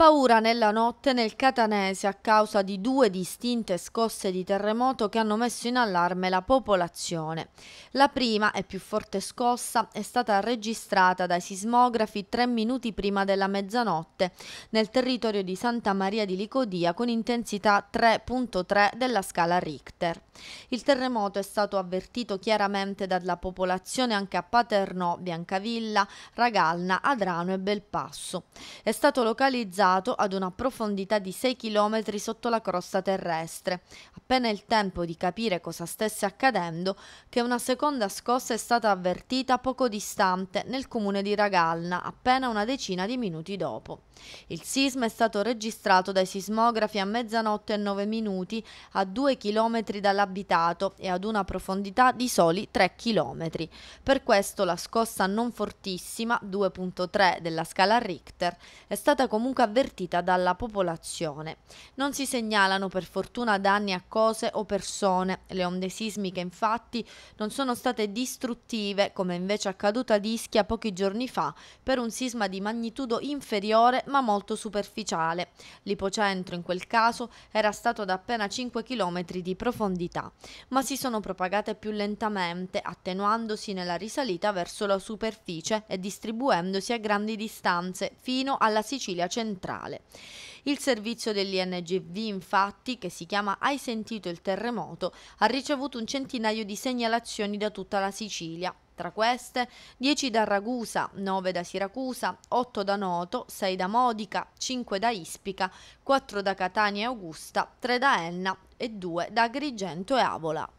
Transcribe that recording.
Paura nella notte nel Catanese a causa di due distinte scosse di terremoto che hanno messo in allarme la popolazione. La prima e più forte scossa è stata registrata dai sismografi tre minuti prima della mezzanotte nel territorio di Santa Maria di Licodia con intensità 3.3 della scala Richter. Il terremoto è stato avvertito chiaramente dalla popolazione anche a Paternò, Biancavilla, Ragalna, Adrano e Belpasso. È stato localizzato portato ad una profondità di 6 km sotto la crosta terrestre. Appena il tempo di capire cosa stesse accadendo, che una seconda scossa è stata avvertita poco distante nel comune di Ragalna, appena una decina di minuti dopo. Il sisma è stato registrato dai sismografi a mezzanotte e 9 minuti a 2 km dall'abitato e ad una profondità di soli 3 km. Per questo la scossa non fortissima, 2.3 della scala Richter, è stata comunque avvertita avvertita dalla popolazione. Non si segnalano per fortuna danni a cose o persone. Le onde sismiche infatti non sono state distruttive come invece accaduto ad Ischia pochi giorni fa per un sisma di magnitudo inferiore ma molto superficiale. L'ipocentro in quel caso era stato ad appena 5 km di profondità, ma si sono propagate più lentamente, attenuandosi nella risalita verso la superficie e distribuendosi a grandi distanze fino alla Sicilia centrale centrale. Il servizio dell'INGV infatti, che si chiama Hai sentito il terremoto, ha ricevuto un centinaio di segnalazioni da tutta la Sicilia, tra queste 10 da Ragusa, 9 da Siracusa, 8 da Noto, 6 da Modica, 5 da Ispica, 4 da Catania e Augusta, 3 da Enna e 2 da Agrigento e Avola.